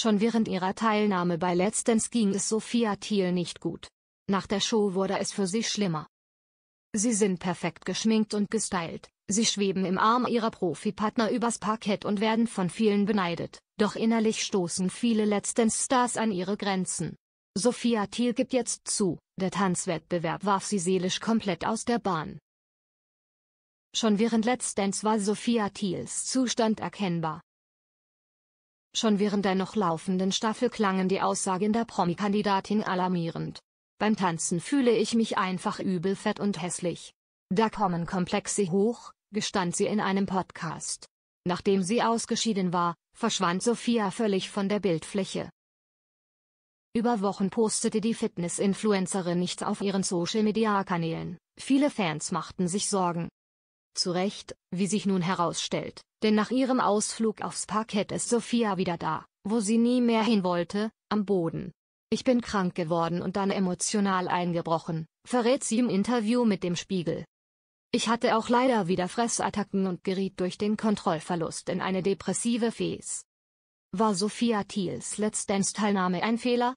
Schon während ihrer Teilnahme bei Let's Dance ging es Sophia Thiel nicht gut. Nach der Show wurde es für sie schlimmer. Sie sind perfekt geschminkt und gestylt, sie schweben im Arm ihrer Profipartner übers Parkett und werden von vielen beneidet, doch innerlich stoßen viele Let's Dance Stars an ihre Grenzen. Sophia Thiel gibt jetzt zu, der Tanzwettbewerb warf sie seelisch komplett aus der Bahn. Schon während Let's Dance war Sophia Thiels Zustand erkennbar. Schon während der noch laufenden Staffel klangen die Aussagen der Promi-Kandidatin alarmierend. Beim Tanzen fühle ich mich einfach übel fett und hässlich. Da kommen Komplexe hoch, gestand sie in einem Podcast. Nachdem sie ausgeschieden war, verschwand Sophia völlig von der Bildfläche. Über Wochen postete die Fitness-Influencerin nichts auf ihren Social-Media-Kanälen. Viele Fans machten sich Sorgen, zu Recht, wie sich nun herausstellt, denn nach ihrem Ausflug aufs Parkett ist Sophia wieder da, wo sie nie mehr hin wollte, am Boden. Ich bin krank geworden und dann emotional eingebrochen, verrät sie im Interview mit dem Spiegel. Ich hatte auch leider wieder Fressattacken und geriet durch den Kontrollverlust in eine depressive Phase. War Sophia Thiels Let's Dance-Teilnahme ein Fehler?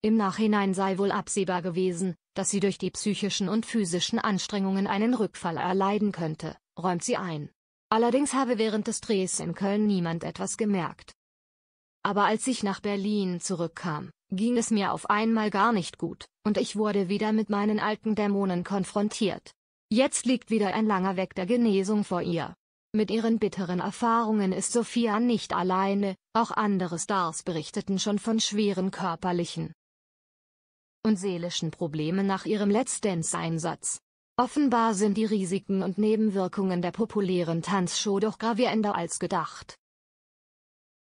Im Nachhinein sei wohl absehbar gewesen, dass sie durch die psychischen und physischen Anstrengungen einen Rückfall erleiden könnte, räumt sie ein. Allerdings habe während des Drehs in Köln niemand etwas gemerkt. Aber als ich nach Berlin zurückkam, ging es mir auf einmal gar nicht gut, und ich wurde wieder mit meinen alten Dämonen konfrontiert. Jetzt liegt wieder ein langer Weg der Genesung vor ihr. Mit ihren bitteren Erfahrungen ist Sophia nicht alleine, auch andere Stars berichteten schon von schweren körperlichen, und seelischen Probleme nach ihrem Let's Dance-Einsatz. Offenbar sind die Risiken und Nebenwirkungen der populären Tanzshow doch gravierender als gedacht.